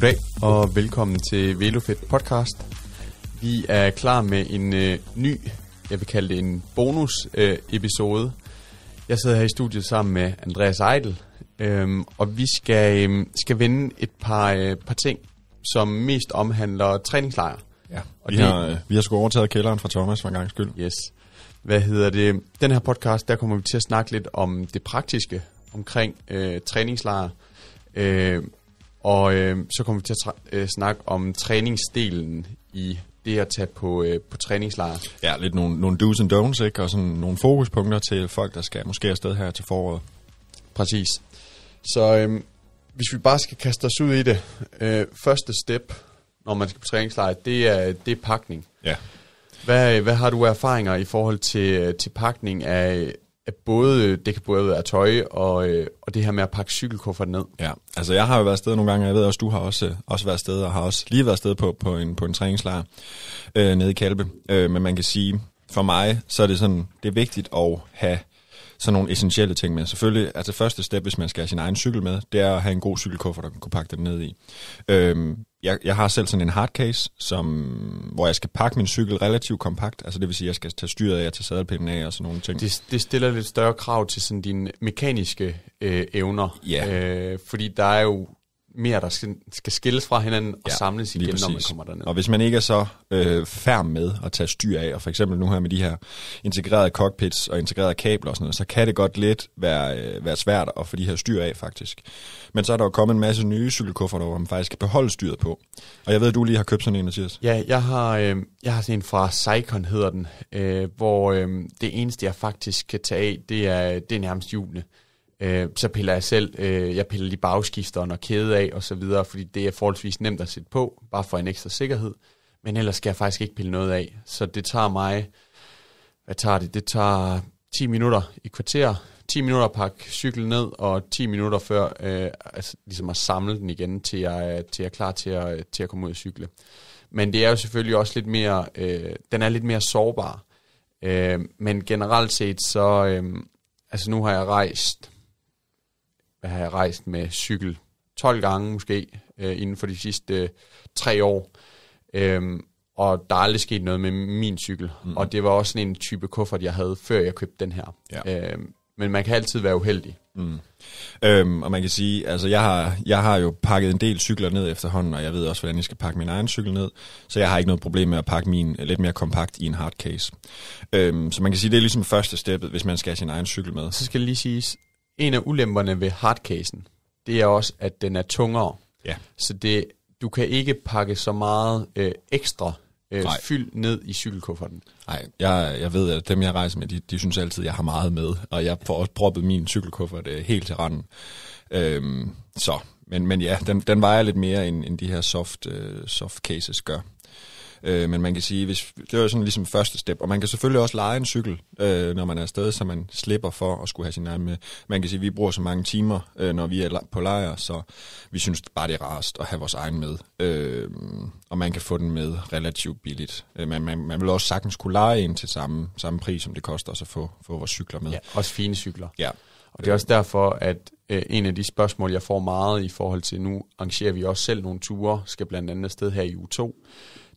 Goddag og velkommen til Velofit podcast. Vi er klar med en øh, ny, jeg vil kalde det en bonus øh, episode. Jeg sidder her i studiet sammen med Andreas Eidel, øh, og vi skal, øh, skal vende et par, øh, par ting, som mest omhandler træningslejre. Ja, og vi, det, har, øh, vi har sgu overtaget kælderen fra Thomas for en gang skyld. Yes. Hvad hedder det? Den her podcast, der kommer vi til at snakke lidt om det praktiske omkring øh, træningslejre. Øh, og øh, så kommer vi til at øh, snakke om træningsdelen i det at tage på, øh, på træningslejr. Ja, lidt nogle, nogle do's and don'ts, ikke? og sådan nogle fokuspunkter til folk, der skal måske afsted her til foråret. Præcis. Så øh, hvis vi bare skal kaste os ud i det, øh, første step, når man skal på træningslejr, det er, det er pakning. Ja. Hvad, hvad har du erfaringer i forhold til, øh, til pakning af, at både, øh, det kan både være tøj og, øh, og det her med at pakke cykelkufferten ned. Ja, altså jeg har jo været afsted nogle gange, og jeg ved også, du har også, øh, også været afsted, og har også lige været afsted på, på, en, på en træningslejr øh, nede i Kalbe. Øh, men man kan sige, for mig, så er det sådan, det er vigtigt at have sådan nogle essentielle ting med. Selvfølgelig, altså første step, hvis man skal have sin egen cykel med, det er at have en god cykelkuffert, der kan kunne pakke den ned i. Øhm, jeg, jeg har selv sådan en hardcase, som, hvor jeg skal pakke min cykel relativt kompakt, altså det vil sige, at jeg skal tage styret af, jeg tager sadelpinden af og sådan nogle ting. Det, det stiller lidt større krav til sådan dine mekaniske øh, evner, yeah. øh, fordi der er jo mere, der skal, skal skilles fra hinanden og ja, samles igen, når man kommer derned. Og hvis man ikke er så øh, færm med at tage styr af, og for eksempel nu her med de her integrerede cockpits og integrerede kabler og sådan noget, så kan det godt lidt være, øh, være svært at få de her styr af faktisk. Men så er der jo kommet en masse nye cykelkuffer, hvor man faktisk kan beholde styret på. Og jeg ved, at du lige har købt sådan en, Mathias. Ja, jeg har, øh, jeg har sådan en fra Saikon, hedder den, øh, hvor øh, det eneste, jeg faktisk kan tage af, det er, det er nærmest julene. Øh, så piller jeg selv, øh, jeg piller lige bagskifteren og kæde af og så videre, fordi det er forholdsvis nemt at sætte på, bare for en ekstra sikkerhed. Men ellers skal jeg faktisk ikke pille noget af. Så det tager mig, hvad tager det? Det tager 10 minutter i kvarter, 10 minutter at pakke cyklen ned, og 10 minutter før øh, altså, ligesom at samle den igen, til jeg, til jeg er klar til at, til at komme ud og cykle. Men det er jo selvfølgelig også lidt mere, øh, den er lidt mere sårbar. Øh, men generelt set, så, øh, altså nu har jeg rejst hvad har jeg rejst med cykel 12 gange måske øh, inden for de sidste øh, tre år. Øhm, og der er aldrig sket noget med min cykel. Mm. Og det var også sådan en type kuffert, jeg havde, før jeg købte den her. Ja. Øhm, men man kan altid være uheldig. Mm. Øhm, og man kan sige, altså jeg har, jeg har jo pakket en del cykler ned efterhånden, og jeg ved også, hvordan jeg skal pakke min egen cykel ned, så jeg har ikke noget problem med at pakke min øh, lidt mere kompakt i en hardcase. Øhm, så man kan sige, det er ligesom første steppet, hvis man skal have sin egen cykel med. Så skal lige sige, en af ulemperne ved hardcasen, det er også, at den er tungere. Ja. Så det, du kan ikke pakke så meget øh, ekstra øh, fyld ned i cykelkufferten. Nej, jeg, jeg ved, at dem, jeg rejser med, de, de synes altid, at jeg har meget med, og jeg får også proppet min cykelkuffert øh, helt til randen. Øhm, så, men, men ja, den, den vejer lidt mere, end, end de her soft, øh, soft cases gør. Øh, men man kan sige, hvis, det var sådan ligesom første step. Og man kan selvfølgelig også lege en cykel, øh, når man er afsted, så man slipper for at skulle have sin egen med. Man kan sige, at vi bruger så mange timer, øh, når vi er på lejr, så vi synes bare, det er rarest at have vores egen med. Øh, og man kan få den med relativt billigt. Øh, man, man, man vil også sagtens kunne lege en til samme, samme pris, som det koster os at få, få vores cykler med. Ja, også fine cykler. Ja. Og det er også derfor, at øh, en af de spørgsmål, jeg får meget i forhold til, nu arrangerer vi også selv nogle ture, skal blandt andet afsted her i u 2,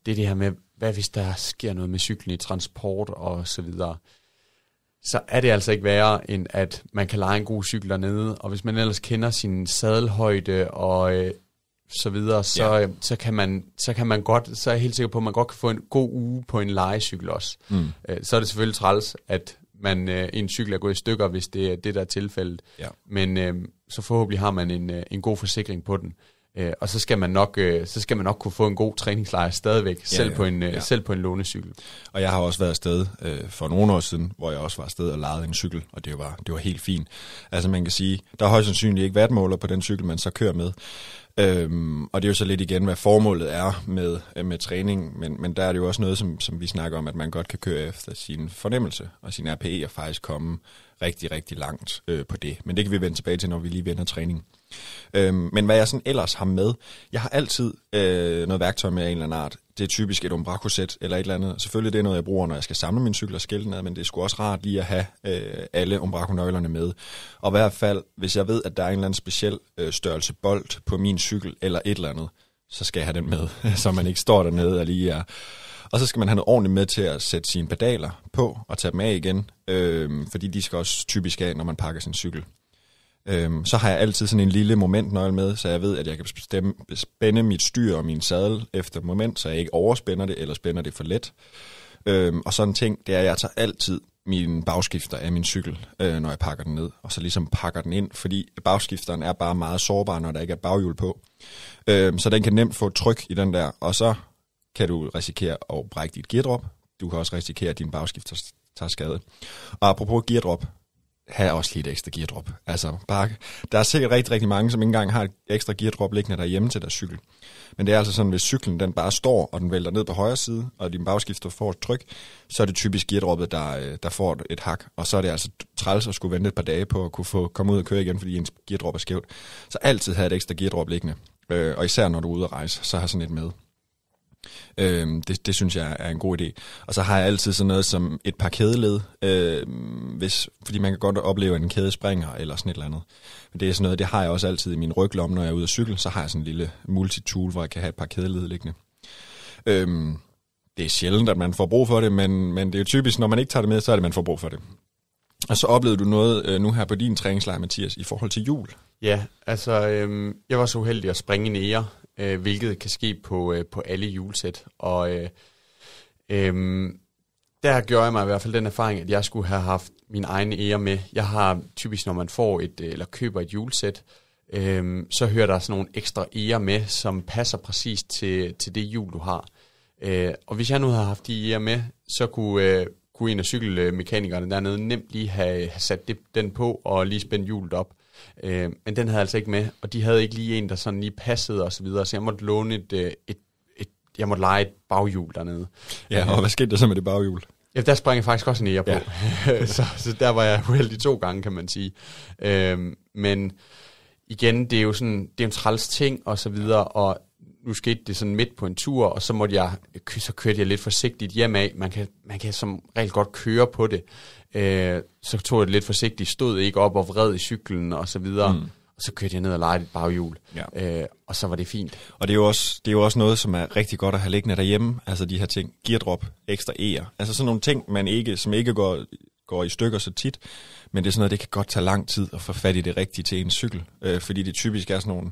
det er det her med, hvad hvis der sker noget med cyklen i transport og så videre, så er det altså ikke værre, end at man kan lege en god cykel dernede, og hvis man ellers kender sin sadelhøjde og øh, så videre, så, ja. så, kan man, så kan man godt, så er jeg helt sikker på, at man godt kan få en god uge på en legecykel også. Mm. Øh, så er det selvfølgelig træls, at man, øh, en cykel er gået i stykker, hvis det er det, der er tilfældet. Ja. Men øh, så forhåbentlig har man en, øh, en god forsikring på den. Øh, og så skal, man nok, øh, så skal man nok kunne få en god træningslejr stadigvæk, ja, selv, ja, på en, øh, ja. selv på en lånecykel. Og jeg har også været afsted øh, for nogle år siden, hvor jeg også var afsted og lejede en cykel, og det var, det var helt fint. Altså man kan sige, der er højst sandsynligt ikke vatmåler på den cykel, man så kører med. Øhm, og det er jo så lidt igen, hvad formålet er med, øh, med træning, men, men der er det jo også noget, som, som vi snakker om, at man godt kan køre efter sin fornemmelse og sin RPE og faktisk komme rigtig, rigtig langt øh, på det. Men det kan vi vende tilbage til, når vi lige vender træning. Øhm, men hvad jeg sådan ellers har med, jeg har altid øh, noget værktøj med af en eller anden art. Det er typisk et umbraco sæt eller et eller andet. Selvfølgelig det er noget, jeg bruger, når jeg skal samle min cykel og skille ad, men det er sgu også rart lige at have øh, alle umbraco-nøglerne med. Og i hvert fald, hvis jeg ved, at der er en eller anden speciel øh, størrelse bold på min cykel eller et eller andet, så skal jeg have den med, så man ikke står dernede og lige er... Og så skal man have noget ordentligt med til at sætte sine pedaler på og tage dem af igen, øh, fordi de skal også typisk af, når man pakker sin cykel. Øhm, så har jeg altid sådan en lille momentnøgle med, så jeg ved, at jeg kan bestemme, spænde mit styr og min sadel efter moment, så jeg ikke overspænder det eller spænder det for let. Øhm, og sådan en ting, det er, at jeg tager altid min bagskifter af min cykel, øh, når jeg pakker den ned, og så ligesom pakker den ind, fordi bagskifteren er bare meget sårbar, når der ikke er baghjul på. Øhm, så den kan nemt få tryk i den der, og så kan du risikere at brække dit geardrop. Du kan også risikere, at din bagskifter tager skade. Og apropos geardrop, have også lige et ekstra geardrop. Altså, bare, der er sikkert rigtig, rigtig mange, som ikke engang har et ekstra geardrop liggende derhjemme til deres cykel. Men det er altså sådan, hvis cyklen den bare står, og den vælter ned på højre side, og din bagskifter får et tryk, så er det typisk geardroppet, der, øh, der får et hak. Og så er det altså træls at skulle vente et par dage på at kunne få, komme ud og køre igen, fordi ens geardrop er skævt. Så altid have et ekstra geardrop liggende. Øh, og især når du er ude at rejse, så har sådan et med. Øhm, det, det synes jeg er en god idé. Og så har jeg altid sådan noget som et par kædeled, øh, hvis, fordi man kan godt opleve, at en kæde springer eller sådan et eller andet. Men det er sådan noget, det har jeg også altid i min ryglomme, når jeg er ude at cykle, så har jeg sådan en lille multitool, hvor jeg kan have et par kædeled liggende. Øhm, det er sjældent, at man får brug for det, men, men det er jo typisk, når man ikke tager det med, så er det, man får brug for det. Og så oplevede du noget øh, nu her på din træningslejr, Mathias, i forhold til jul. Ja, altså øhm, jeg var så uheldig at springe en øh, hvilket kan ske på, øh, på alle julesæt. Og øh, øh, der gjorde jeg mig i hvert fald den erfaring, at jeg skulle have haft min egen ære med. Jeg har typisk, når man får et, øh, eller køber et julesæt, øh, så hører der sådan nogle ekstra ære med, som passer præcis til, til det jul, du har. Øh, og hvis jeg nu havde haft de ære med, så kunne, øh, kunne en af cykelmekanikerne dernede nemt lige have, have sat det, den på og lige spændt hjulet op. Øh, men den havde jeg altså ikke med, og de havde ikke lige en, der sådan lige passede og så videre, så jeg måtte låne et, øh, et, et jeg måtte lege et baghjul dernede. Ja, og hvad skete der så med det baghjul? Ja, der sprang jeg faktisk også en ære på. Ja. så, så der var jeg uheldig to gange, kan man sige. Øh, men igen, det er jo sådan, det er en træls ting og så videre, og nu skete det sådan midt på en tur, og så måtte jeg, så kørte jeg lidt forsigtigt hjem af. Man kan, man kan som regel godt køre på det. Øh, så tog jeg det lidt forsigtigt, stod ikke op og vred i cyklen og så videre. Mm. Og så kørte jeg ned og lejede et baghjul. Ja. Øh, og så var det fint. Og det er, jo også, det er jo også noget, som er rigtig godt at have liggende derhjemme. Altså de her ting, geardrop, ekstra E'er. Altså sådan nogle ting, man ikke, som ikke går, går i stykker så tit. Men det er sådan noget, det kan godt tage lang tid at få fat i det rigtige til en cykel. Øh, fordi det typisk er sådan nogle,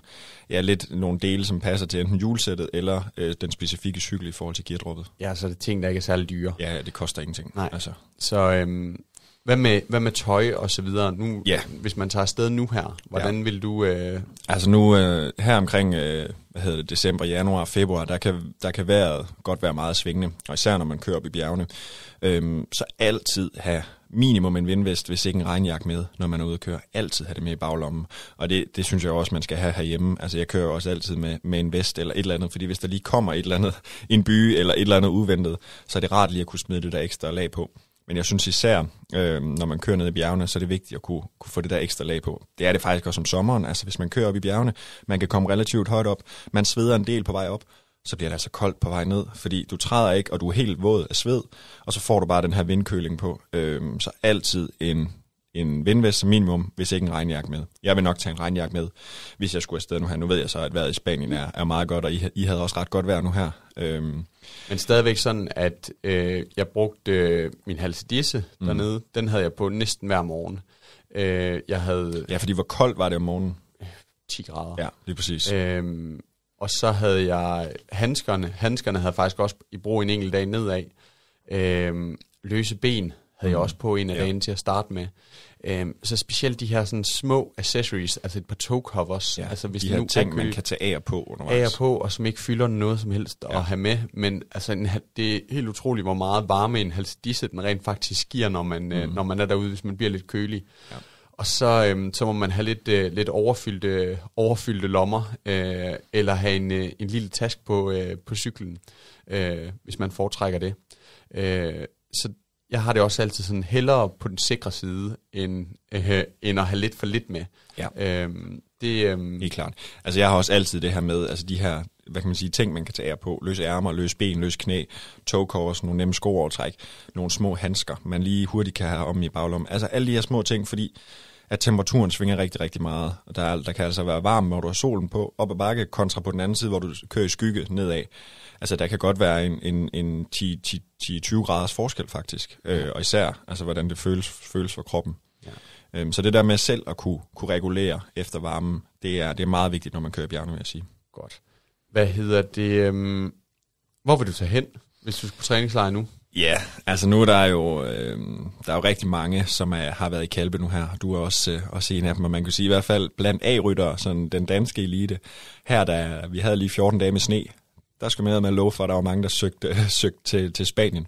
ja, lidt nogle dele, som passer til enten hjulsættet eller øh, den specifikke cykel i forhold til geardroppet. Ja, så det er ting, der ikke er særlig dyre. Ja, det koster ingenting. Nej. Altså. Så, øhm, hvad med, hvad med tøj og så videre? Nu, ja. Hvis man tager afsted nu her, hvordan ja. vil du... Øh... Altså nu øh, her omkring øh, hvad hedder det, december, januar, februar, der kan, der kan vejret godt være meget svingende, og især når man kører op i bjergene. Øh, så altid have minimum en vindvest, hvis ikke en regnjakke med, når man er ude og køre. Altid have det med i baglommen. Og det, det synes jeg også, man skal have herhjemme. Altså jeg kører også altid med, med en vest eller et eller andet, fordi hvis der lige kommer et eller andet, en by eller et eller andet uventet, så er det rart lige at kunne smide det der ekstra lag på. Men jeg synes især, øh, når man kører ned i bjergene, så er det vigtigt at kunne, kunne få det der ekstra lag på. Det er det faktisk også om sommeren. Altså hvis man kører op i bjergene, man kan komme relativt højt op, man sveder en del på vej op, så bliver det altså koldt på vej ned, fordi du træder ikke, og du er helt våd af sved, og så får du bare den her vindkøling på. Øh, så altid en en vindvest som minimum, hvis ikke en regnjakke med. Jeg vil nok tage en regnjakke med, hvis jeg skulle afsted nu her. Nu ved jeg så, at vejret i Spanien er, er meget godt, og I, I havde også ret godt vejr nu her. Øhm. Men stadigvæk sådan, at øh, jeg brugte øh, min halsedisse mm. dernede. Den havde jeg på næsten hver morgen. Øh, jeg havde... Ja, fordi hvor koldt var det om morgenen? 10 grader. Ja, lige præcis. Øhm, og så havde jeg handskerne. Handskerne havde faktisk også i brug en enkelt dag nedad. Øhm, løse ben havde mm. jeg også på en af ja. dagene til at starte med. Øhm, så specielt de her sådan små accessories, altså et par toe covers. Ja, altså hvis de her nu ting, man kan tage af på undervejs. Af på, og som ikke fylder noget som helst ja. at have med. Men altså, en, det er helt utroligt, hvor meget varme en halsdisse den rent faktisk giver, når man, mm. øh, mhm. når man er derude, hvis man bliver lidt kølig. Ja. Og så, øhm, så må man have lidt, øh, lidt overfyldte, overfyldte lommer, øh, eller have en, øh, en lille task på, øh, på cyklen, øh, hvis man foretrækker det. Øh, så jeg har det også altid sådan hellere på den sikre side, end, øh, end at have lidt for lidt med. Ja. Øhm, det, øhm... Helt klart. Altså jeg har også altid det her med, altså de her, hvad kan man sige, ting man kan tage af på. Løse ærmer, løse ben, løse knæ, togcovers, nogle nemme skoovertræk, nogle små handsker, man lige hurtigt kan have om i baglommen. Altså alle de her små ting, fordi at temperaturen svinger rigtig, rigtig meget. Og der, der kan altså være varmt, når du har solen på, op ad bakke, kontra på den anden side, hvor du kører i skygge nedad. Altså, der kan godt være en, en, en 10-20 graders forskel, faktisk. Øh, ja. Øh, og især, altså, hvordan det føles, føles for kroppen. Ja. Øhm, så det der med selv at kunne, kunne regulere efter varmen, det er, det er meget vigtigt, når man kører bjergene, vil jeg sige. Godt. Hvad hedder det? Øhm, hvor vil du tage hen, hvis du skal på træningsleje nu? Ja, altså nu er der jo, øh, der er jo rigtig mange, som er, har været i Kalbe nu her. Du er også, øh, også en af dem, og man kan sige i hvert fald blandt A-ryttere, sådan den danske elite. Her, der, vi havde lige 14 dage med sne, der skal med med at love for, at der var mange, der søgte, søgte til, til Spanien.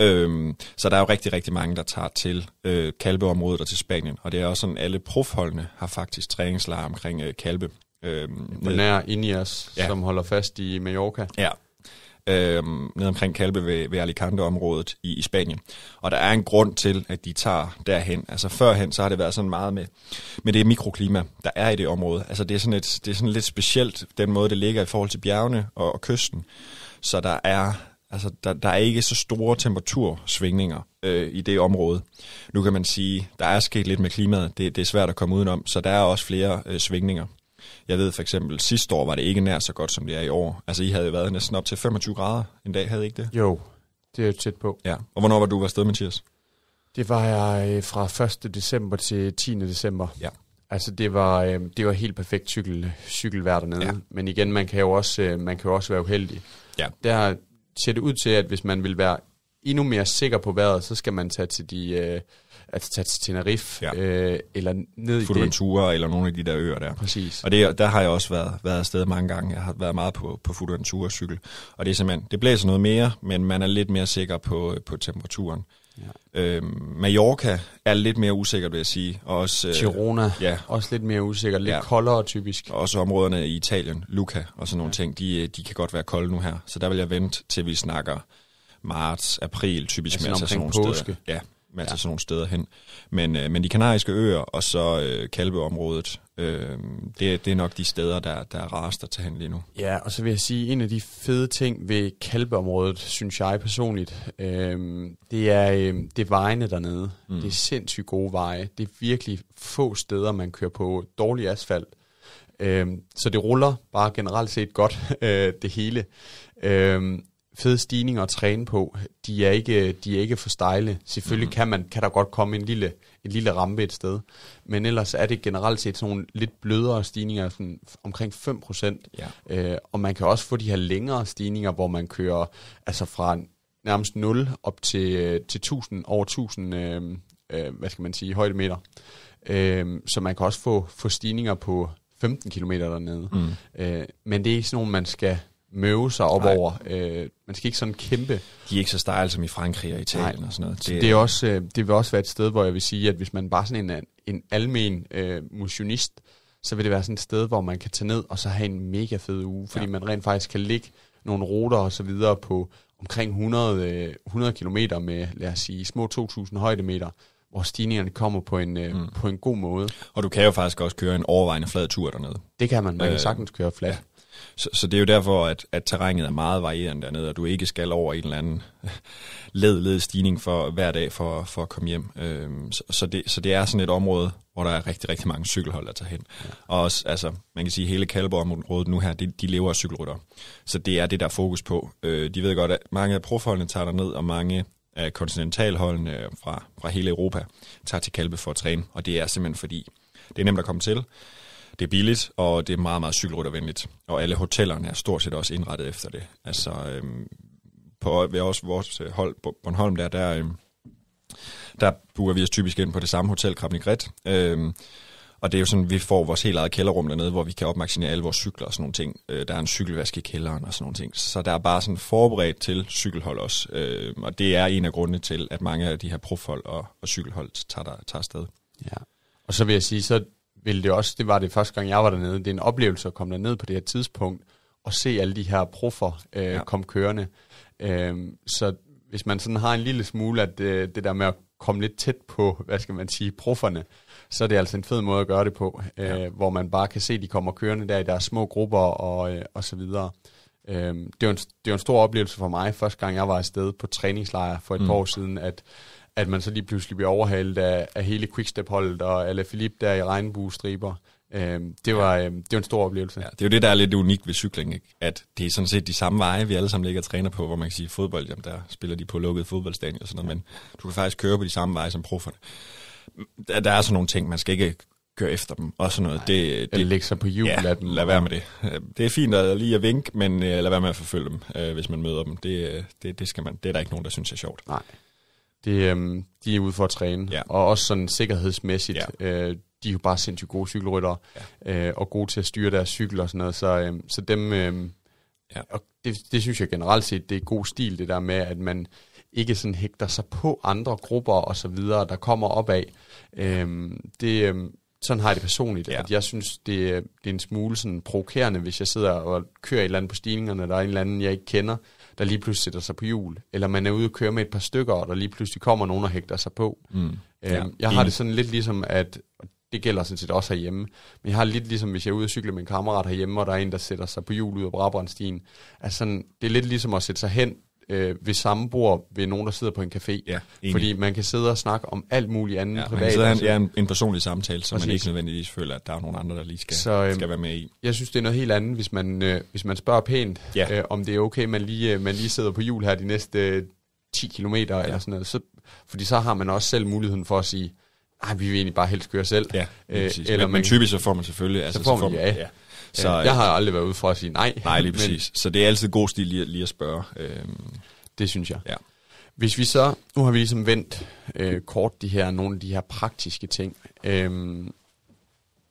Øhm, så der er jo rigtig, rigtig mange, der tager til øh, Kalbeområdet og til Spanien. Og det er også sådan, alle profholdene har faktisk træningslejr omkring øh, Kalbe. Øhm, på nær Ineas, ja. som holder fast i Mallorca. Ja, øh, ned omkring Kalbe ved, ved Alicante-området i, i Spanien. Og der er en grund til, at de tager derhen. Altså førhen, så har det været sådan meget med, med det mikroklima, der er i det område. Altså det er, sådan et, det er sådan lidt specielt, den måde det ligger i forhold til bjergene og, og kysten. Så der er Altså, der, der er ikke så store temperatursvingninger øh, i det område. Nu kan man sige, der er sket lidt med klimaet. Det, det er svært at komme udenom, så der er også flere øh, svingninger. Jeg ved for eksempel, sidste år var det ikke nær så godt, som det er i år. Altså, I havde jo været næsten op til 25 grader en dag, havde I ikke det? Jo, det er jo tæt på. Ja, og hvornår var du afsted, Mathias? Det var jeg øh, fra 1. december til 10. december. Ja. Altså det var øh, det var helt perfekt cykel cykelvejr dernede, ja. men igen man kan jo også øh, man kan jo også være uheldig. Ja. Der ser det ud til at hvis man vil være endnu mere sikker på vejret, så skal man tage til de øh, at tage til Tenerife, ja. øh, eller ned i Fuerteventura, det. eller nogle af de der øer der. Præcis. Og det, der har jeg også været, været afsted mange gange. Jeg har været meget på, på Fuerteventura-cykel. Og det er simpelthen, det blæser noget mere, men man er lidt mere sikker på, på temperaturen. Ja. Øhm, Mallorca er lidt mere usikkert, vil jeg sige. Og også, øh, Girona, ja. også lidt mere usikkert, lidt ja. koldere typisk. Også områderne i Italien, Luca og sådan nogle ja. ting, de, øh, de kan godt være kolde nu her. Så der vil jeg vente, til vi snakker marts, april, typisk altså med sådan nogle påske. steder. Ja med ja. altså sådan nogle steder hen. Men, øh, men de kanariske øer og så øh, Kalveområdet, øh, det, det er nok de steder, der, der er rarest at tage hen lige nu. Ja, og så vil jeg sige, en af de fede ting ved Kalveområdet, synes jeg personligt, øh, det, er, øh, det er vejene dernede. Mm. Det er sindssygt gode veje. Det er virkelig få steder, man kører på dårlig asfalt. Øh, så det ruller bare generelt set godt, øh, det hele. Øh, fede stigninger at træne på. De er ikke, de er ikke for stejle. Selvfølgelig mm. kan, man, kan der godt komme en lille, en lille rampe et sted, men ellers er det generelt set sådan nogle lidt blødere stigninger, sådan omkring 5%. Ja. Øh, og man kan også få de her længere stigninger, hvor man kører altså fra nærmest 0 op til, øh, til 1000, over 1000, øh, øh, hvad skal man sige, højdemeter. Øh, så man kan også få, få stigninger på 15 km dernede. Mm. Øh, men det er ikke sådan nogle, man skal møve sig op Nej. over. Øh, man skal ikke sådan kæmpe. De er ikke så stejle som i Frankrig og Italien Nej. og sådan noget. Det, det, er også, øh, det vil også være et sted, hvor jeg vil sige, at hvis man bare sådan en, øh, en almen øh, motionist, så vil det være sådan et sted, hvor man kan tage ned og så have en mega fed uge, fordi ja. man rent faktisk kan ligge nogle ruter og så videre på omkring 100, øh, 100 km med, lad os sige, små 2.000 højdemeter, hvor stigningerne kommer på en, øh, mm. på en god måde. Og du kan jo faktisk også køre en overvejende flad tur dernede. Det kan man. Man kan øh, sagtens køre flat. Så, så det er jo derfor, at, at terrænet er meget varierende dernede, og du ikke skal over en eller anden led, led stigning for, hver dag for, for at komme hjem. Øhm, så, så, det, så det er sådan et område, hvor der er rigtig, rigtig mange cykelhold, der tager hen. Ja. Og også, altså, man kan sige, at hele Kalborg-området nu her, de, de lever af cykelrytter. Så det er det, der er fokus på. Øh, de ved godt, at mange af profholdene tager derned, og mange af kontinentalholdene fra, fra hele Europa tager til Kalbe for at træne. Og det er simpelthen fordi, det er nemt at komme til det er billigt, og det er meget, meget cykelryttervenligt. Og alle hotellerne er stort set også indrettet efter det. Altså, øhm, på, ved også vores øh, hold på Bornholm, der, der, øhm, der booker vi os typisk ind på det samme hotel, Krabnegret. Øhm, og det er jo sådan, vi får vores helt eget kælderrum dernede, hvor vi kan opmagasinere alle vores cykler og sådan nogle ting. Øh, der er en cykelvask i kælderen og sådan nogle ting. Så der er bare sådan forberedt til cykelhold også. Øh, og det er en af grundene til, at mange af de her profhold og, og cykelhold tager, der, tager afsted. Ja. Og så vil jeg sige, så vil det også, det var det første gang, jeg var dernede, det er en oplevelse at komme derned på det her tidspunkt, og se alle de her proffer øh, ja. komme kørende. Øh, så hvis man sådan har en lille smule, at øh, det der med at komme lidt tæt på, hvad skal man sige, profferne, så er det altså en fed måde at gøre det på, øh, hvor man bare kan se, at de kommer kørende der i deres små grupper og, øh, og så videre. Øh, det, var en, det var en stor oplevelse for mig, første gang jeg var afsted på træningslejr for et mm. par år siden, at at man så lige pludselig bliver overhalet af, af hele Quickstep-holdet og Philippe der i regnbuestriber. Øhm, det, var, ja. øhm, det var en stor oplevelse. Ja, det er jo det, der er lidt unikt ved cykling, ikke? at det er sådan set de samme veje, vi alle sammen ligger og træner på, hvor man kan sige, fodbold, jamen der spiller de på lukkede fodboldstadion og sådan noget, men du kan faktisk køre på de samme veje som profferne. Der, der er sådan nogle ting, man skal ikke køre efter dem og sådan noget. Nej, det, det, lægge sig på jul ja, af dem. lad være med det. Det er fint at lige at vinke, men øh, lad være med at forfølge dem, øh, hvis man møder dem. Det, øh, det, det, skal man, det er der ikke nogen, der synes er sjovt. Nej det, øhm, de er ude for at træne. Ja. Og også sådan sikkerhedsmæssigt. Ja. Øh, de er jo bare sindssygt gode cykelryttere, ja. øh, og gode til at styre deres cykel og sådan noget. Så, øhm, så dem, øhm, ja. og det, det synes jeg generelt set, det er god stil, det der med, at man ikke sådan hægter sig på andre grupper og så videre, der kommer op af. Øhm, det, øhm, sådan har jeg det personligt, ja. at jeg synes, det, det er en smule sådan provokerende, hvis jeg sidder og kører et eller andet på stigningerne, der er en eller anden, jeg ikke kender, der lige pludselig sætter sig på hjul. Eller man er ude og køre med et par stykker, og der lige pludselig kommer nogen og hægter sig på. Mm. Øhm, ja, jeg har det sådan lidt ligesom, at det gælder sådan set også herhjemme. Men jeg har lidt ligesom, hvis jeg er ude og cykle med en kammerat herhjemme, og der er en, der sætter sig på hjul ud af Brabrandstien. Altså sådan, det er lidt ligesom at sætte sig hen øh, ved samme bord ved nogen, der sidder på en café. Ja, Fordi man kan sidde og snakke om alt muligt andet ja, privat. Man sidder en, altså. ja, en, en personlig samtale, som man ikke nødvendigvis føler, at der er nogen andre, der lige skal, så, øh, skal øhm, være med i. Jeg synes, det er noget helt andet, hvis man, øh, hvis man spørger pænt, ja. øh, om det er okay, man lige, øh, man lige sidder på jul her de næste øh, 10 kilometer ja. eller sådan noget. Så, fordi så har man også selv muligheden for at sige, ej, vi vil egentlig bare helst køre selv. Ja, øh, eller men, man, men typisk så får man selvfølgelig... Altså, så får man, så får man ja. ja så, jeg øh, har aldrig været ude for at sige nej. Nej, lige præcis. Men, så det er altid god stil lige, lige at spørge. Øhm, det synes jeg. Ja. Hvis vi så, nu har vi ligesom vendt øh, kort de her, nogle af de her praktiske ting. Øhm,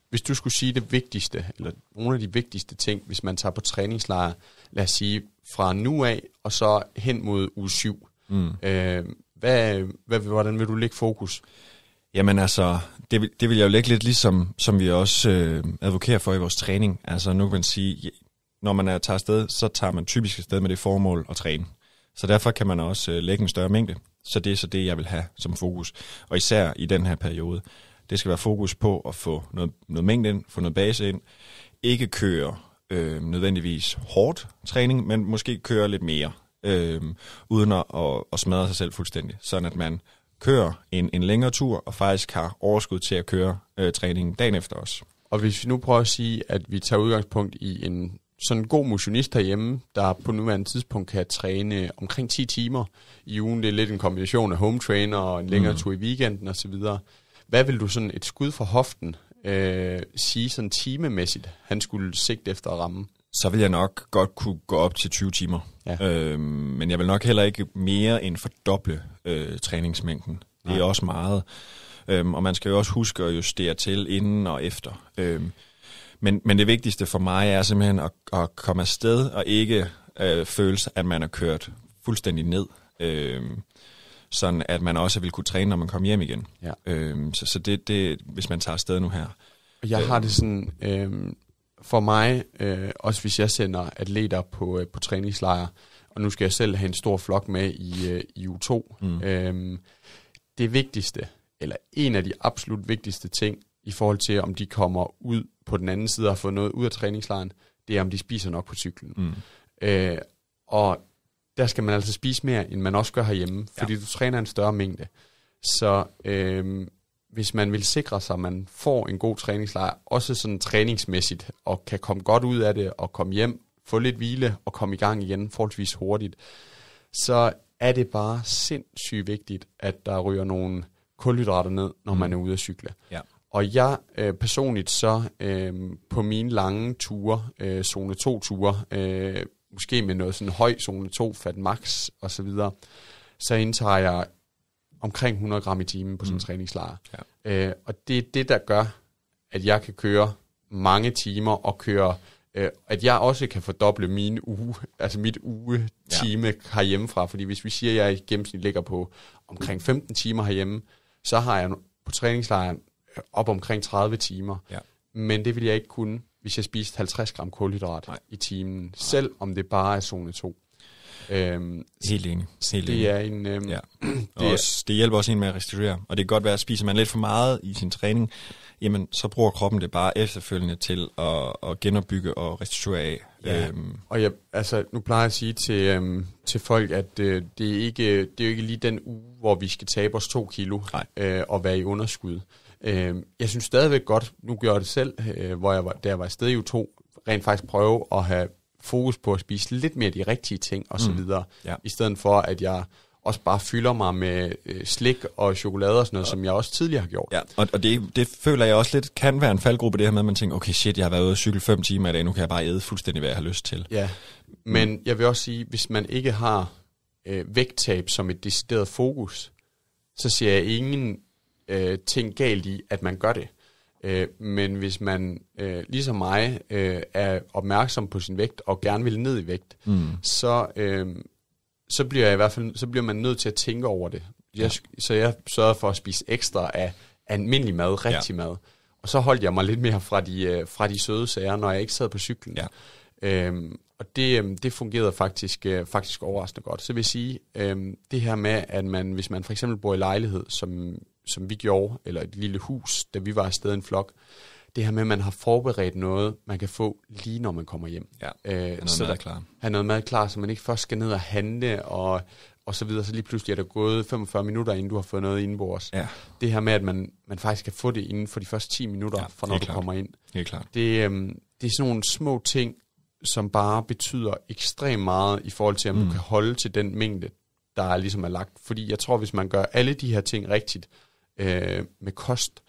hvis du skulle sige det vigtigste, eller nogle af de vigtigste ting, hvis man tager på træningslejr, lad os sige fra nu af, og så hen mod uge 7, mm. øh, hvad, hvad, hvordan vil du lægge fokus? Jamen altså, det, det vil jeg jo lægge lidt ligesom, som vi også øh, advokerer for i vores træning. Altså nu kan man sige, når man er, tager afsted, så tager man typisk afsted med det formål at træne. Så derfor kan man også øh, lægge en større mængde. Så det er så det, jeg vil have som fokus. Og især i den her periode. Det skal være fokus på at få noget, noget mængde ind, få noget base ind. Ikke køre øh, nødvendigvis hårdt træning, men måske køre lidt mere. Øh, uden at, at, at smadre sig selv fuldstændig. Sådan at man kører en, en længere tur, og faktisk har overskud til at køre øh, træningen dagen efter os. Og hvis vi nu prøver at sige, at vi tager udgangspunkt i en sådan en god motionist herhjemme, der på nuværende tidspunkt kan træne omkring 10 timer i ugen. Det er lidt en kombination af home trainer og en længere mm. tur i weekenden osv. Hvad vil du sådan et skud fra hoften øh, sige sådan timemæssigt, han skulle sigte efter at ramme? så vil jeg nok godt kunne gå op til 20 timer. Ja. Øhm, men jeg vil nok heller ikke mere end fordoble øh, træningsmængden. Det er Nej. også meget. Øhm, og man skal jo også huske at justere til inden og efter. Øhm, men, men det vigtigste for mig er simpelthen at, at komme afsted og ikke øh, føle, at man har kørt fuldstændig ned. Øhm, sådan at man også vil kunne træne, når man kommer hjem igen. Ja. Øhm, så så det, det, hvis man tager afsted nu her. Jeg har det sådan, Øh for mig, øh, også hvis jeg sender atleter på, øh, på træningslejre, og nu skal jeg selv have en stor flok med i, øh, i U2, mm. øh, det vigtigste, eller en af de absolut vigtigste ting, i forhold til om de kommer ud på den anden side og har fået noget ud af træningslejren, det er om de spiser nok på cyklen. Mm. Øh, og der skal man altså spise mere, end man også gør herhjemme, fordi ja. du træner en større mængde. Så øh, hvis man vil sikre sig, at man får en god træningslejr, også sådan træningsmæssigt, og kan komme godt ud af det, og komme hjem, få lidt hvile, og komme i gang igen forholdsvis hurtigt, så er det bare sindssygt vigtigt, at der ryger nogle kulhydrater ned, når man mm. er ude at cykle. Ja. Og jeg øh, personligt så øh, på mine lange ture, øh, zone 2-ture, øh, måske med noget sådan høj zone 2, fat max osv., så, videre, så indtager jeg omkring 100 gram i timen på sådan en mm. træningslejr. Ja. Øh, og det er det, der gør, at jeg kan køre mange timer og køre, øh, at jeg også kan fordoble min uge, altså mit uge time ja. herhjemmefra. Fordi hvis vi siger, at jeg i gennemsnit ligger på omkring 15 timer herhjemme, så har jeg på træningslejren øh, op omkring 30 timer. Ja. Men det vil jeg ikke kunne, hvis jeg spiste 50 gram kulhydrat Nej. i timen, Nej. selv om det bare er zone 2. Øhm, Helt enig. Helt det enig. er en... Øhm, ja. det, er, også, det hjælper også en med at restituere. Og det kan godt være, at spiser man lidt for meget i sin træning, jamen så bruger kroppen det bare efterfølgende til at, at genopbygge og restituere af. Ja. Øhm. Og jeg, altså, nu plejer jeg at sige til, øhm, til folk, at øh, det, er ikke, det er jo ikke lige den uge, hvor vi skal tabe os to kilo øh, og være i underskud. Øh, jeg synes stadigvæk godt, nu gør jeg det selv, øh, hvor jeg var, da jeg var afsted i U2, rent faktisk prøve at have fokus på at spise lidt mere de rigtige ting osv., mm. ja. i stedet for at jeg også bare fylder mig med øh, slik og chokolade og sådan noget, ja. som jeg også tidligere har gjort. Ja, og, og det, det føler jeg også lidt kan være en faldgruppe, det her med, at man tænker, okay shit, jeg har været ude og cykle 5 timer i dag, nu kan jeg bare æde fuldstændig, hvad jeg har lyst til. Ja, men mm. jeg vil også sige, hvis man ikke har øh, vægttab som et decideret fokus, så ser jeg ingen øh, ting galt i, at man gør det. Øh, men hvis man, øh, ligesom mig, øh, er opmærksom på sin vægt og gerne vil ned i vægt, mm. så, øh, så bliver jeg i hvert fald så bliver man nødt til at tænke over det. Jeg, ja. Så jeg sørger for at spise ekstra af almindelig mad, rigtig ja. mad. Og så holdt jeg mig lidt mere fra de, øh, fra de søde sager, når jeg ikke sad på cyklen. Ja. Øhm, og det, øh, det fungerede faktisk, øh, faktisk overraskende godt. Så vil jeg sige, øhm, det her med, at man, hvis man for eksempel bor i lejlighed, som som vi gjorde, eller et lille hus, da vi var afsted en flok, det her med, at man har forberedt noget, man kan få lige når man kommer hjem. Ja, øh, noget så mad klar. Have noget mad klar, så man ikke først skal ned og handle og, og så videre. Så lige pludselig er der gået 45 minutter, inden du har fået noget indenbords. Ja. Det her med, at man, man faktisk kan få det inden for de første 10 minutter, ja, fra når du klart. kommer ind. Det er klart. Det, øhm, det er sådan nogle små ting, som bare betyder ekstremt meget i forhold til, om mm. du kan holde til den mængde, der ligesom er lagt. Fordi jeg tror, hvis man gør alle de her ting rigtigt, øh, med kost,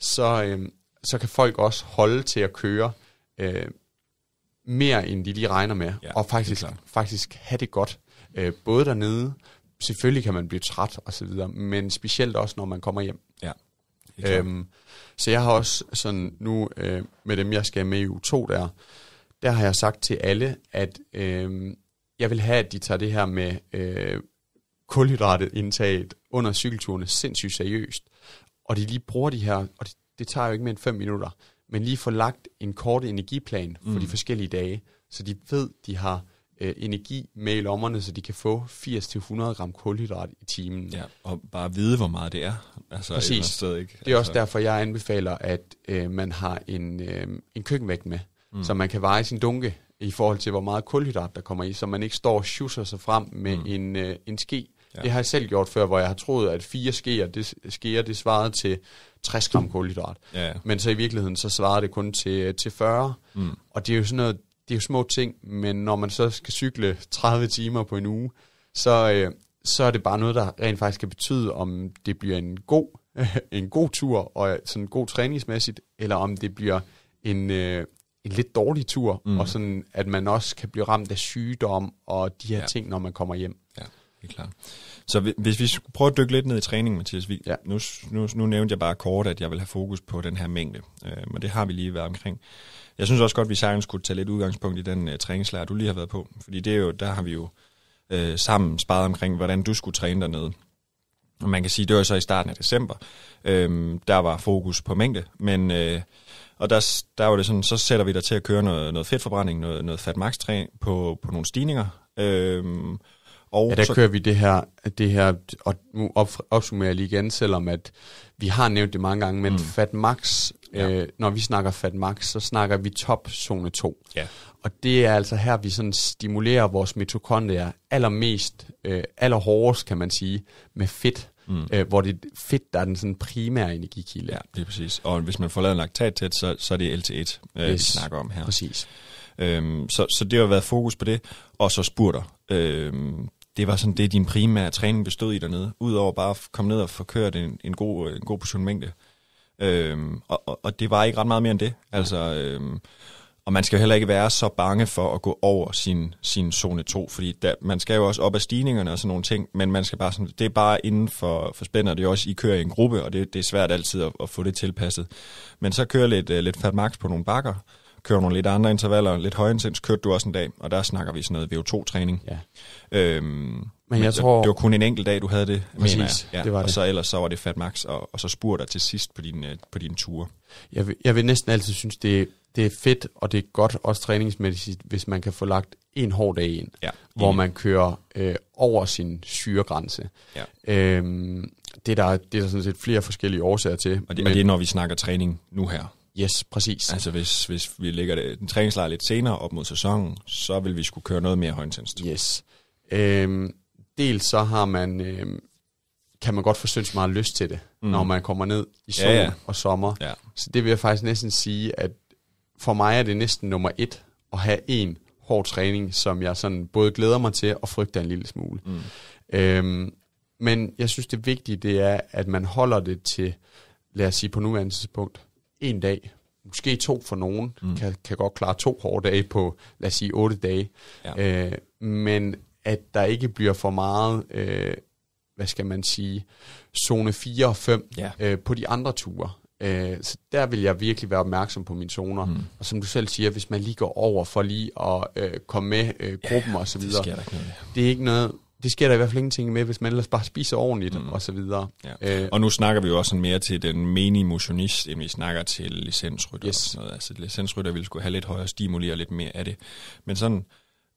så, øh, så kan folk også holde til at køre øh, mere, end de lige regner med, ja, og faktisk, faktisk have det godt, øh, både dernede, selvfølgelig kan man blive træt og så videre, men specielt også, når man kommer hjem. Ja. Øhm, så jeg har også sådan nu, øh, med dem jeg skal med i U2 der, der har jeg sagt til alle, at øh, jeg vil have, at de tager det her med øh, kulhydratindtaget under cykelturene sindssygt seriøst. Og de lige bruger de her, og det, det tager jo ikke mere end 5 minutter, men lige får lagt en kort energiplan for mm. de forskellige dage, så de ved, de har øh, energi med i lommerne, så de kan få 80-100 gram kulhydrat i timen. Ja, og bare vide, hvor meget det er. Altså, Præcis. Sted, ikke? Altså. Det er også altså. derfor, jeg anbefaler, at øh, man har en, øh, en køkkenvægt med, mm. så man kan veje sin dunke i forhold til, hvor meget kulhydrat der kommer i, så man ikke står og sig frem med mm. en, øh, en ske Ja. Det har jeg selv gjort før, hvor jeg har troet, at fire skeer, det, skeer, det svarede til 60 gram kulhydrat. Ja, Men så i virkeligheden, så svarede det kun til, øh, til 40. Mm. Og det er jo sådan noget, det er jo små ting, men når man så skal cykle 30 timer på en uge, så, øh, så er det bare noget, der rent faktisk kan betyde, om det bliver en god, en god tur, og sådan god træningsmæssigt, eller om det bliver en, øh, en lidt dårlig tur, mm. og sådan, at man også kan blive ramt af sygdom og de her ja. ting, når man kommer hjem helt klart. Så hvis vi prøver prøve at dykke lidt ned i træningen, Mathias, vi, ja. nu, nu, nu nævnte jeg bare kort, at jeg vil have fokus på den her mængde, øh, men det har vi lige været omkring. Jeg synes også godt, at vi sagtens kunne tage lidt udgangspunkt i den øh, træningslærer, du lige har været på, fordi det er jo, der har vi jo øh, sammen sparet omkring, hvordan du skulle træne dernede. Og man kan sige, det var så i starten af december, øh, der var fokus på mængde, men... Øh, og der, der var det sådan, så sætter vi dig til at køre noget, noget fedtforbrænding, noget, noget fatmax på, på nogle stigninger. Øhm, og ja, der så... kører vi det her, det her og nu op, opsummerer jeg lige igen, selvom at vi har nævnt det mange gange, men mm. Fat Max, ja. øh, når vi snakker Fat Max, så snakker vi top zone 2. Ja. Og det er altså her, vi sådan stimulerer vores mitokondrier allermest, øh, allerhårdest kan man sige, med fedt. Mm. Øh, hvor det er fedt, der er den sådan primære energikilde. Ja, det er præcis. Og hvis man får lavet en laktat tæt, så, så er det LT1, øh, yes. vi snakker om her. præcis. Øhm, så, så det har været fokus på det, og så spurter. Øhm, det var sådan det, din primære træning bestod i dernede, udover bare at komme ned og få kørt en, en, god, øh, en god portion mængde. Øhm, og, og, og det var ikke ret meget mere end det. Altså, øhm, og man skal heller ikke være så bange for at gå over sin, sin zone 2, fordi der, man skal jo også op ad stigningerne og sådan nogle ting, men man skal bare sådan, det er bare inden for, for spænder, det er også, I kører i en gruppe, og det, det er svært altid at, at få det tilpasset. Men så kører lidt, øh, lidt fat max på nogle bakker, kører nogle lidt andre intervaller, lidt højintens kørte du også en dag, og der snakker vi sådan noget VO2-træning. Ja. Øhm, men, men jeg tror... Det var kun en enkelt dag, du havde det, Præcis, mener jeg. Ja, det var det. og så ellers så var det fat max, og, og så spurgte dig til sidst på dine, øh, på din ture. Jeg vil, jeg vil næsten altid synes, det, det er fedt, og det er godt også træningsmæssigt, hvis man kan få lagt en hård dag ind, ja. hvor man kører øh, over sin syregrænse. Ja. Øhm, det, er der, det er der sådan set flere forskellige årsager til. Og det, men, og det er, når vi snakker træning nu her. Yes, præcis. Altså hvis, hvis vi lægger det, den træningslejr lidt senere op mod sæsonen, så vil vi skulle køre noget mere højintensivt. Yes. Øhm, dels så har man, øhm, kan man godt få så meget lyst til det, mm. når man kommer ned i sol ja, ja. og sommer. Ja. Så det vil jeg faktisk næsten sige, at for mig er det næsten nummer et at have en hård træning, som jeg sådan både glæder mig til og frygter en lille smule. Mm. Øhm, men jeg synes, det vigtige det er, at man holder det til, lad os sige på nuværende tidspunkt, en dag, måske to for nogen, mm. kan, kan godt klare to hårde dage på, lad os sige, otte dage. Ja. Øh, men at der ikke bliver for meget, øh, hvad skal man sige, zone 4 og 5 ja. øh, på de andre ture. Øh, så der vil jeg virkelig være opmærksom på mine zoner. Mm. Og som du selv siger, hvis man lige går over for lige at øh, komme med øh, gruppen ja, osv., det, det er ikke noget, det sker der i hvert fald ingenting med, hvis man ellers bare spiser ordentligt mm. og så videre. Ja. Øh, og nu snakker vi jo også mere til den menig motionist, end vi snakker til licensrytter yes. og sådan Altså licensrytter ville skulle have lidt højere stimuli og lidt mere af det. Men sådan,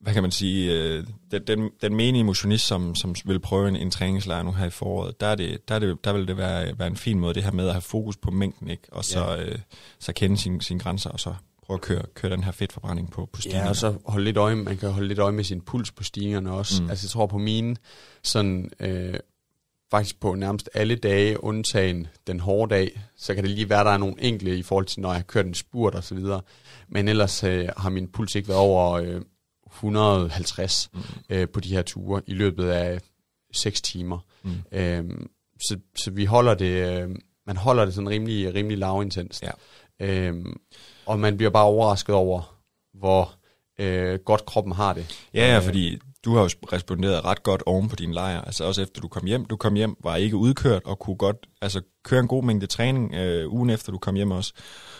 hvad kan man sige, øh, den, den, den menige motionist, som, som vil prøve en, en træningslejr nu her i foråret, der, er det, der, er det, der vil det være, være en fin måde, det her med at have fokus på mængden, ikke? og så, ja. øh, så kende sine sin grænser, og så prøve at køre, køre den her fedtforbrænding på, på stigerne. Ja, og så holde lidt øje, man kan holde lidt øje med sin puls på stigerne også. Mm. Altså jeg tror på mine, sådan, øh, faktisk på nærmest alle dage, undtagen den hårde dag, så kan det lige være, der er nogle enkle i forhold til, når jeg har kørt en spurt og så videre. Men ellers øh, har min puls ikke været over øh, 150 mm. øh, på de her ture i løbet af 6 timer. Mm. Øh, så, så vi holder det, øh, man holder det sådan rimelig, rimelig lavintens. Ja. Øh, og man bliver bare overrasket over, hvor øh, godt kroppen har det. Ja, ja, øh. fordi du har jo responderet ret godt oven på din lejr, altså også efter du kom hjem. Du kom hjem, var ikke udkørt og kunne godt altså, køre en god mængde træning øh, ugen efter du kom hjem også.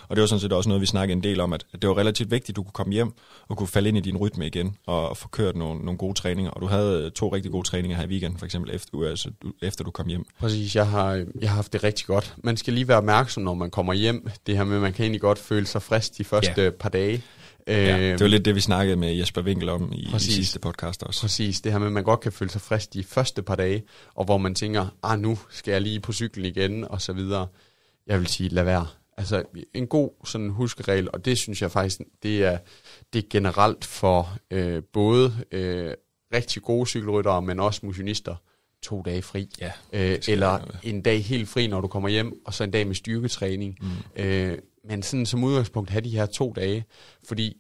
Og det var sådan set også noget, vi snakkede en del om, at det var relativt vigtigt, at du kunne komme hjem og kunne falde ind i din rytme igen og få kørt nogle, nogle gode træninger. Og du havde øh, to rigtig gode træninger her i weekenden, for eksempel efter, øh, altså, efter du kom hjem. Præcis, jeg har, jeg har haft det rigtig godt. Man skal lige være opmærksom, når man kommer hjem. Det her med, at man kan egentlig godt føle sig frisk de første ja. par dage. Ja, det var øhm, lidt det, vi snakkede med Jesper Winkel om i, præcis, sidste podcast også. Præcis, det her med, at man godt kan føle sig frisk de første par dage, og hvor man tænker, ah, nu skal jeg lige på cyklen igen, og så videre. Jeg vil sige, lad være altså en god sådan huskeregel, og det synes jeg faktisk, det er, det er generelt for øh, både øh, rigtig gode cykelryttere, men også motionister, to dage fri, ja, øh, eller en dag helt fri, når du kommer hjem, og så en dag med styrketræning. Mm. Øh, men sådan som udgangspunkt have de her to dage, fordi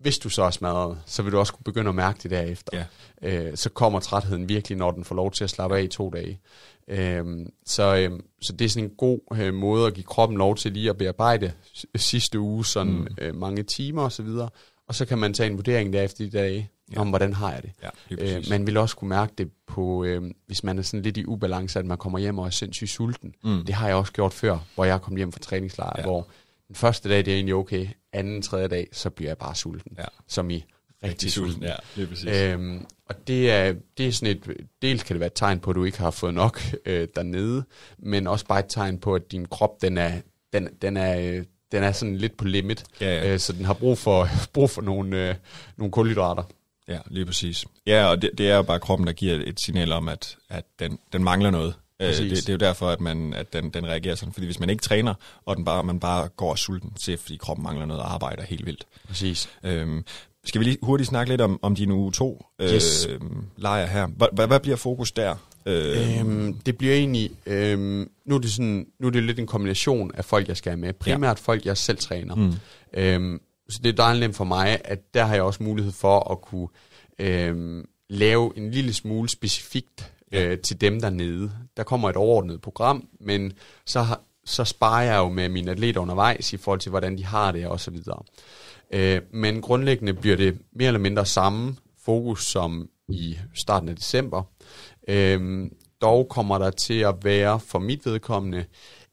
hvis du så er smadret, så vil du også kunne begynde at mærke det derefter. Ja. Øh, så kommer trætheden virkelig, når den får lov til at slappe af i to dage. Øh, så, øh, så det er sådan en god øh, måde at give kroppen lov til lige at bearbejde sidste uge, sådan mm. øh, mange timer osv., og, og så kan man tage en vurdering derefter de dag, ja. om hvordan har jeg det. Ja, øh, man vil også kunne mærke det på, øh, hvis man er sådan lidt i ubalance, at man kommer hjem og er sindssygt sulten. Mm. Det har jeg også gjort før, hvor jeg kom hjem fra træningslejr, ja. hvor den første dag, det er egentlig okay anden, tredje dag, så bliver jeg bare sulten. Ja. Som i rigtig, rigtig sulten. sulten. Ja, det er præcis. Øhm, og det er, det er sådan et, dels kan det være et tegn på, at du ikke har fået nok øh, dernede, men også bare et tegn på, at din krop, den er, den, den er, øh, den er sådan lidt på limit, ja, ja. Øh, så den har brug for, brug for nogle, øh, nogle kulhydrater. Ja, lige præcis. Ja, og det, det er jo bare kroppen, der giver et signal om, at, at den, den mangler noget. Øh, det, det er jo derfor, at, man, at den, den reagerer sådan. Fordi hvis man ikke træner, og den bare, man bare går sulten til, fordi kroppen mangler noget arbejde helt vildt. Præcis. Øhm, skal vi lige hurtigt snakke lidt om, om din uge 2 øh, yes. lejr her? Hvad, hvad bliver fokus der? Øh. Øhm, det bliver egentlig, øhm, nu, er det sådan, nu er det lidt en kombination af folk, jeg skal have med. Primært ja. folk, jeg selv træner. Mm. Øhm, så det er dejligt nemt for mig, at der har jeg også mulighed for at kunne øhm, lave en lille smule specifikt øh, til dem dernede. Der kommer et overordnet program, men så, så sparer jeg jo med mine atleter undervejs i forhold til, hvordan de har det og så videre. Øh, men grundlæggende bliver det mere eller mindre samme fokus som i starten af december. Øh, dog kommer der til at være for mit vedkommende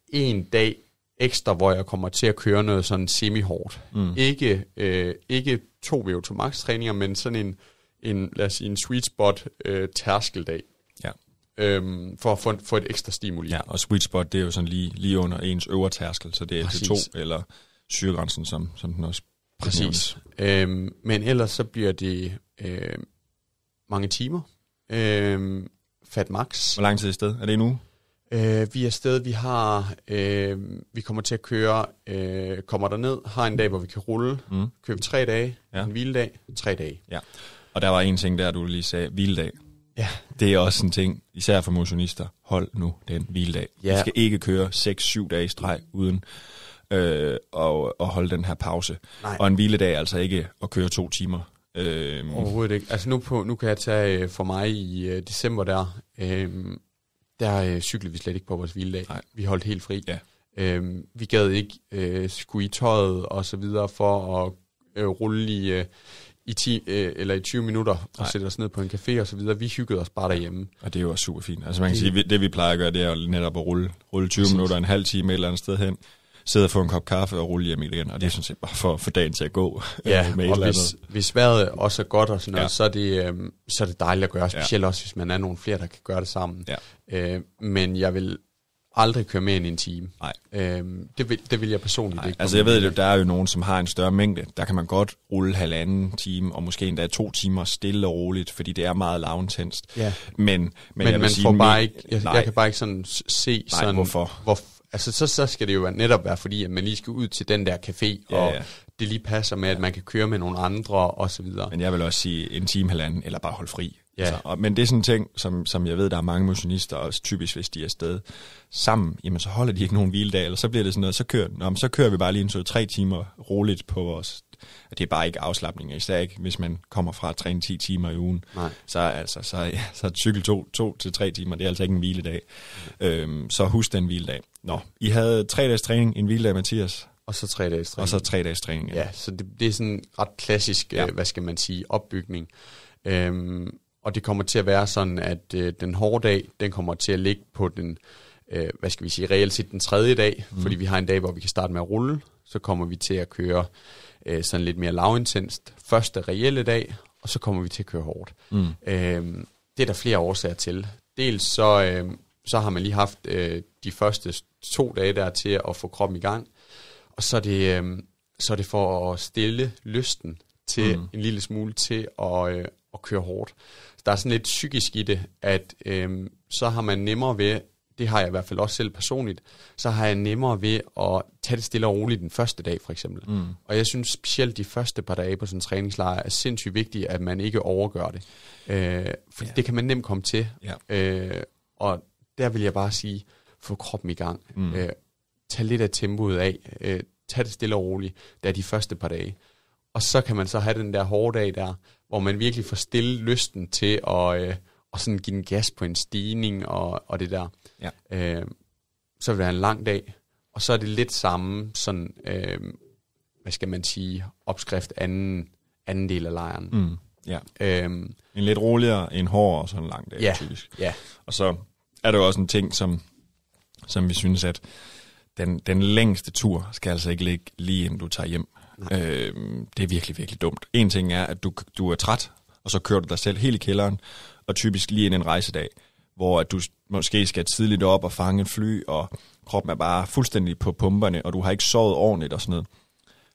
en dag ekstra, hvor jeg kommer til at køre noget sådan semi-hårdt. Mm. Ikke, øh, ikke to VO2 max træninger, men sådan en, en, lad os sige, en sweet spot øh, tærskeldag. Ja. Øhm, for at få, for et ekstra stimuli. Ja, og sweet spot, det er jo sådan lige, lige under ens øvre tærskel, så det er lt 2 eller syregrænsen, som, som den også Præcis. Øhm, men ellers så bliver det øh, mange timer. Øh, fat max. Hvor lang tid er sted? Er det nu? Øh, vi er sted, vi har, øh, vi kommer til at køre, øh, kommer der ned, har en dag, hvor vi kan rulle, mm. købe tre dage, ja. en hviledag, tre dage. Ja. Og der var en ting der, du lige sagde, hviledag. Ja. Det er også en ting, især for motionister. Hold nu den hviledag. Ja. Vi skal ikke køre 6-7 dage i streg uden øh, og, og holde den her pause. Nej. Og en hviledag er altså ikke at køre to timer. Øh, Overhovedet ikke. Altså nu, på, nu kan jeg tage øh, for mig i øh, december der, øh, der øh, cyklede vi slet ikke på vores hviledag. Nej. Vi holdt helt fri. Ja. Øh, vi gad ikke øh, skulle i tøjet og så videre for at øh, rulle i... Øh, i 10 øh, eller i 20 minutter og Nej. sætte os ned på en café og så videre. Vi hyggede os bare derhjemme. Og det er jo også super fint. Altså man kan sige, det vi plejer at gøre, det er netop at rulle, rulle 20 minutter, en halv time et eller andet sted hen, sidde og få en kop kaffe og rulle hjem igen. Og det er sådan set bare for, for dagen til at gå. Ja, med og hvis, hvis vejret også er godt og sådan noget, ja. så, er det, øh, så er det dejligt at gøre. Specielt ja. også, hvis man er nogle flere, der kan gøre det sammen. Ja. Øh, men jeg vil aldrig køre mere end en time. Nej. Øhm, det, vil, det vil jeg personligt Nej, ikke. Altså jeg ved jo, der er jo nogen, som har en større mængde. Der kan man godt rulle halvanden time, og måske endda to timer stille og roligt, fordi det er meget lavintenst. Ja. Men, men, men jeg man sige, får bare ikke, jeg, jeg kan bare ikke sådan se nej, sådan, hvorfor? Hvor, altså så, så skal det jo netop være fordi, at man lige skal ud til den der café, ja, og ja. det lige passer med, at man kan køre med nogle andre og så videre. Men jeg vil også sige en time halvanden, eller bare holde fri. Ja. Altså, og, men det er sådan en ting, som, som jeg ved, der er mange motionister, og typisk hvis de er afsted sammen, jamen så holder de ikke nogen hviledag, eller så bliver det sådan noget, så kører, nå, så kører vi bare lige en så tre timer roligt på vores... Og det er bare ikke afslappning, især ikke, hvis man kommer fra at træne 10 timer i ugen. Nej. Så, altså, så, ja, så cykel 2 to, til 3 timer, det er altså ikke en hviledag. Mm. Øhm, så husk den hviledag. Nå, I havde tre dages træning, en hviledag, Mathias. Og så tre dages træning. Og så tre dages træning, ja. ja så det, det er sådan ret klassisk, ja. Øh, hvad skal man sige, opbygning. Øhm, og det kommer til at være sådan, at øh, den hårde dag, den kommer til at ligge på den, øh, hvad skal vi sige, reelt set den tredje dag, mm. fordi vi har en dag, hvor vi kan starte med at rulle, så kommer vi til at køre øh, sådan lidt mere lavintens første reelle dag, og så kommer vi til at køre hårdt. Mm. Øh, det er der flere årsager til. Dels så, øh, så har man lige haft øh, de første to dage der til at få kroppen i gang, og så er det, øh, så er det for at stille lysten til mm. en lille smule til at, øh, at køre hårdt der er sådan lidt psykisk i det, at øhm, så har man nemmere ved, det har jeg i hvert fald også selv personligt, så har jeg nemmere ved at tage det stille og roligt den første dag for eksempel. Mm. Og jeg synes specielt de første par dage på sådan en træningslejr er sindssygt vigtigt, at man ikke overgør det. Øh, for ja. det kan man nemt komme til. Ja. Øh, og der vil jeg bare sige, få kroppen i gang. Mm. Øh, tag lidt af tempoet af. Øh, tag det stille og roligt, der de første par dage. Og så kan man så have den der hårde dag der, hvor man virkelig får stille lysten til at, øh, at sådan give den gas på en stigning og, og det der. Ja. Øh, så vil det være en lang dag. Og så er det lidt samme, sådan, øh, hvad skal man sige, opskrift anden, anden del af lejren. Mm. Ja. Øhm, en lidt roligere, en hård og sådan en lang dag, ja, typisk. Ja. Og så er der jo også en ting, som, som vi synes, at den, den længste tur skal altså ikke ligge lige inden du tager hjem. Øh, det er virkelig, virkelig dumt. En ting er, at du, du er træt, og så kører du dig selv helt i kælderen, og typisk lige ind en rejsedag, hvor at du måske skal tidligt op og fange en fly, og kroppen er bare fuldstændig på pumperne, og du har ikke sovet ordentligt og sådan noget.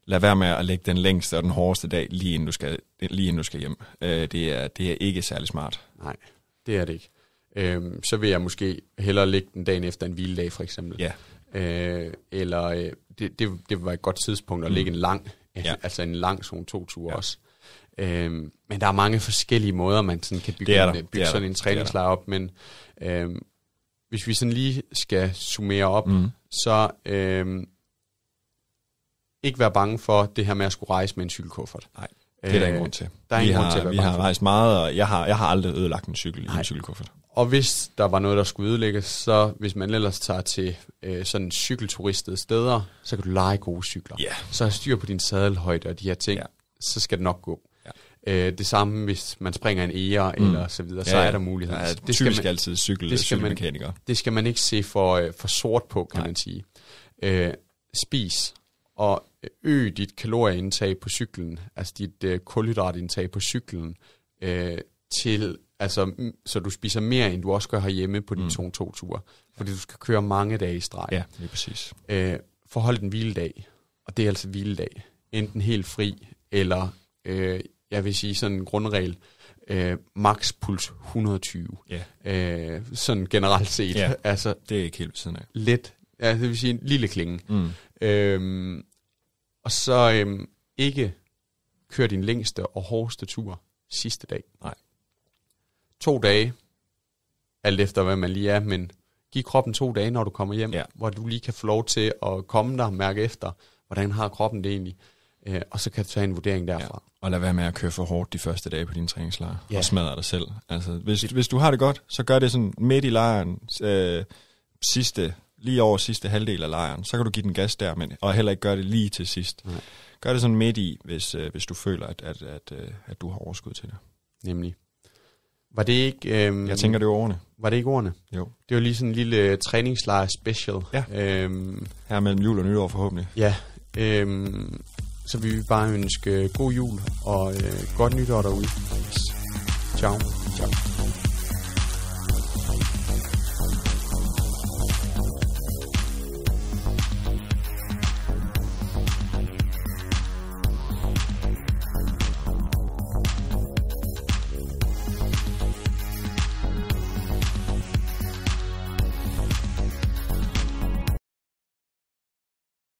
Lad være med at lægge den længste og den hårdeste dag, lige inden du skal, lige inden du skal hjem. Øh, det, er, det er ikke særlig smart. Nej, det er det ikke øhm, så vil jeg måske hellere lægge den dagen efter en hviledag, for eksempel. Ja. Øh, eller øh, det, det, det var et godt tidspunkt at mm. lægge en lang, ja. altså en lang zone 2-tur ja. også. Øhm, men der er mange forskellige måder, man sådan kan bygge, en, bygge sådan en træningslejr op, men øhm, hvis vi sådan lige skal summere op, mm. så øhm, ikke være bange for det her med at skulle rejse med en cykelkuffert. Nej. Det er der ingen øh, grund til. Der er vi ingen har, grund til at være Vi har rejst meget, og jeg har, jeg har aldrig ødelagt en cykel Nej. i en cykelkuffert. Og hvis der var noget, der skulle ødelægges, så hvis man ellers tager til øh, sådan cykelturistede steder, så kan du lege gode cykler. Yeah. Så har styr på din sadelhøjde og de her ting, yeah. så skal det nok gå. Yeah. Øh, det samme, hvis man springer en ære mm. eller så videre, ja, så er der mulighed. Ja, det typisk skal man, altid cykel, det skal man, det skal man ikke se for, øh, for sort på, kan Nej. man sige. Øh, spis at øge dit kalorieindtag på cyklen, altså dit øh, kulhydratindtag på cyklen, øh, til, altså, så du spiser mere, end du også gør herhjemme på dine mm. to ture. Fordi du skal køre mange dage i streg. Ja, er præcis. Øh, forhold den hviledag, og det er altså hviledag. Enten helt fri, eller øh, jeg vil sige sådan en grundregel, Uh, max puls 120. Ja. Uh, sådan generelt set. Yeah. altså, det er ikke helt sådan siden af. Ja, det vil sige en lille klinge. Mm. Øhm, og så øhm, ikke køre din længste og hårdeste tur sidste dag. Nej. To dage, alt efter hvad man lige er, men giv kroppen to dage, når du kommer hjem, ja. hvor du lige kan få lov til at komme der og mærke efter, hvordan har kroppen det egentlig, øh, og så kan du tage en vurdering derfra. Ja. Og lad være med at køre for hårdt de første dage på din træningslejr, ja. og smadre dig selv. Altså, hvis, hvis du har det godt, så gør det sådan midt i lejren, øh, sidste lige over sidste halvdel af lejren, så kan du give den gas der, men, og heller ikke gøre det lige til sidst. Nej. Gør det sådan midt i, hvis, øh, hvis du føler, at, at, at, øh, at du har overskud til det. Nemlig. Var det ikke... Øhm, jeg tænker, det var ordene. Var det ikke ordene? Jo. Det var lige sådan en lille øh, træningslejr special. Ja. Øhm, Her mellem jul og nytår forhåbentlig. Ja. Øhm, så vi vil bare ønske øh, god jul og øh, godt nytår derude. Ciao. Ciao.